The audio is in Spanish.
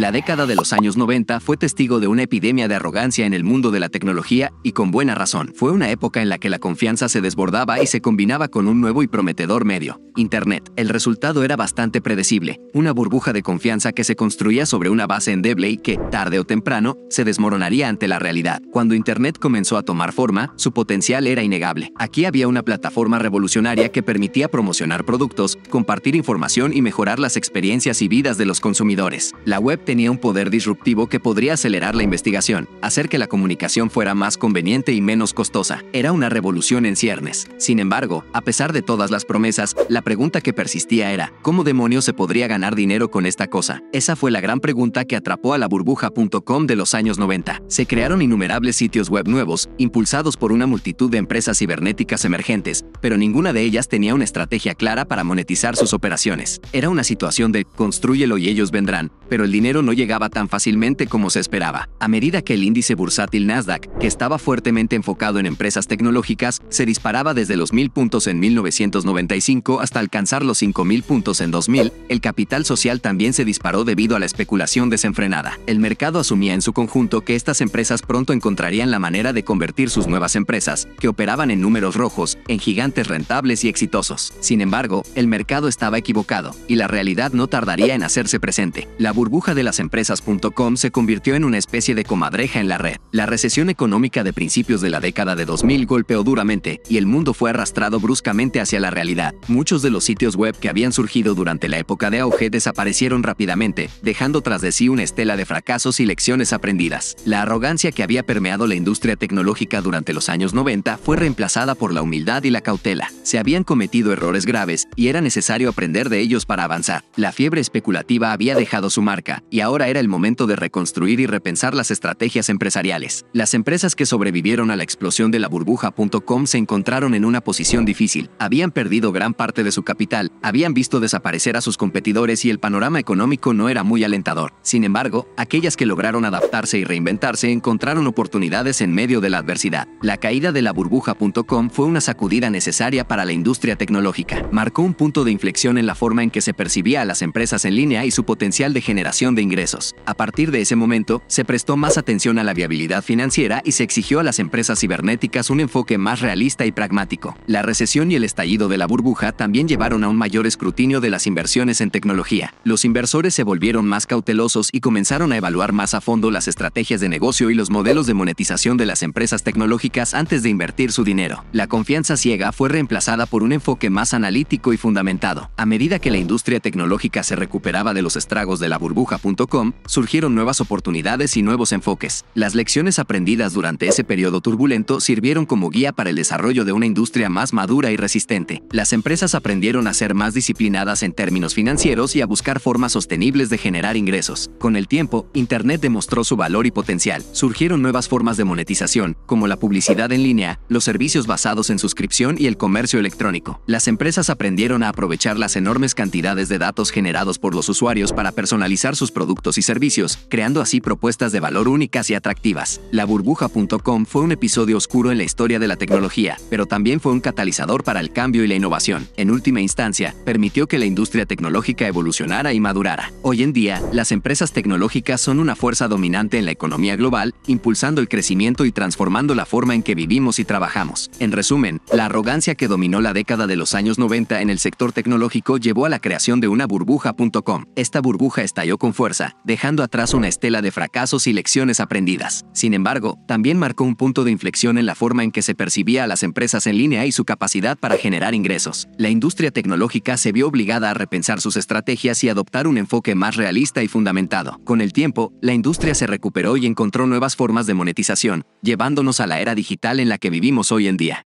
La década de los años 90 fue testigo de una epidemia de arrogancia en el mundo de la tecnología y con buena razón. Fue una época en la que la confianza se desbordaba y se combinaba con un nuevo y prometedor medio, Internet. El resultado era bastante predecible, una burbuja de confianza que se construía sobre una base endeble y que, tarde o temprano, se desmoronaría ante la realidad. Cuando Internet comenzó a tomar forma, su potencial era innegable. Aquí había una plataforma revolucionaria que permitía promocionar productos, compartir información y mejorar las experiencias y vidas de los consumidores. La web tenía un poder disruptivo que podría acelerar la investigación, hacer que la comunicación fuera más conveniente y menos costosa. Era una revolución en ciernes. Sin embargo, a pesar de todas las promesas, la pregunta que persistía era, ¿cómo demonios se podría ganar dinero con esta cosa? Esa fue la gran pregunta que atrapó a la burbuja.com de los años 90. Se crearon innumerables sitios web nuevos, impulsados por una multitud de empresas cibernéticas emergentes, pero ninguna de ellas tenía una estrategia clara para monetizar sus operaciones. Era una situación de, construyelo y ellos vendrán, pero el dinero no llegaba tan fácilmente como se esperaba, a medida que el índice bursátil Nasdaq, que estaba fuertemente enfocado en empresas tecnológicas, se disparaba desde los 1.000 puntos en 1995 hasta alcanzar los 5.000 puntos en 2000, el capital social también se disparó debido a la especulación desenfrenada. El mercado asumía en su conjunto que estas empresas pronto encontrarían la manera de convertir sus nuevas empresas, que operaban en números rojos, en gigantes rentables y exitosos. Sin embargo, el mercado estaba equivocado, y la realidad no tardaría en hacerse presente. La burbuja de de las empresas.com se convirtió en una especie de comadreja en la red. La recesión económica de principios de la década de 2000 golpeó duramente y el mundo fue arrastrado bruscamente hacia la realidad. Muchos de los sitios web que habían surgido durante la época de auge desaparecieron rápidamente, dejando tras de sí una estela de fracasos y lecciones aprendidas. La arrogancia que había permeado la industria tecnológica durante los años 90 fue reemplazada por la humildad y la cautela. Se habían cometido errores graves y era necesario aprender de ellos para avanzar. La fiebre especulativa había dejado su marca, y ahora era el momento de reconstruir y repensar las estrategias empresariales. Las empresas que sobrevivieron a la explosión de la burbuja.com se encontraron en una posición difícil, habían perdido gran parte de su capital, habían visto desaparecer a sus competidores y el panorama económico no era muy alentador. Sin embargo, aquellas que lograron adaptarse y reinventarse encontraron oportunidades en medio de la adversidad. La caída de la burbuja.com fue una sacudida necesaria para la industria tecnológica. Marcó un punto de inflexión en la forma en que se percibía a las empresas en línea y su potencial de generación de ingresos. A partir de ese momento, se prestó más atención a la viabilidad financiera y se exigió a las empresas cibernéticas un enfoque más realista y pragmático. La recesión y el estallido de la burbuja también llevaron a un mayor escrutinio de las inversiones en tecnología. Los inversores se volvieron más cautelosos y comenzaron a evaluar más a fondo las estrategias de negocio y los modelos de monetización de las empresas tecnológicas antes de invertir su dinero. La confianza ciega fue reemplazada por un enfoque más analítico y fundamentado. A medida que la industria tecnológica se recuperaba de los estragos de la burbuja surgieron nuevas oportunidades y nuevos enfoques. Las lecciones aprendidas durante ese periodo turbulento sirvieron como guía para el desarrollo de una industria más madura y resistente. Las empresas aprendieron a ser más disciplinadas en términos financieros y a buscar formas sostenibles de generar ingresos. Con el tiempo, Internet demostró su valor y potencial. Surgieron nuevas formas de monetización, como la publicidad en línea, los servicios basados en suscripción y el comercio electrónico. Las empresas aprendieron a aprovechar las enormes cantidades de datos generados por los usuarios para personalizar sus productos y servicios, creando así propuestas de valor únicas y atractivas. La burbuja.com fue un episodio oscuro en la historia de la tecnología, pero también fue un catalizador para el cambio y la innovación. En última instancia, permitió que la industria tecnológica evolucionara y madurara. Hoy en día, las empresas tecnológicas son una fuerza dominante en la economía global, impulsando el crecimiento y transformando la forma en que vivimos y trabajamos. En resumen, la arrogancia que dominó la década de los años 90 en el sector tecnológico llevó a la creación de una burbuja.com. Esta burbuja estalló con fuerza dejando atrás una estela de fracasos y lecciones aprendidas. Sin embargo, también marcó un punto de inflexión en la forma en que se percibía a las empresas en línea y su capacidad para generar ingresos. La industria tecnológica se vio obligada a repensar sus estrategias y adoptar un enfoque más realista y fundamentado. Con el tiempo, la industria se recuperó y encontró nuevas formas de monetización, llevándonos a la era digital en la que vivimos hoy en día.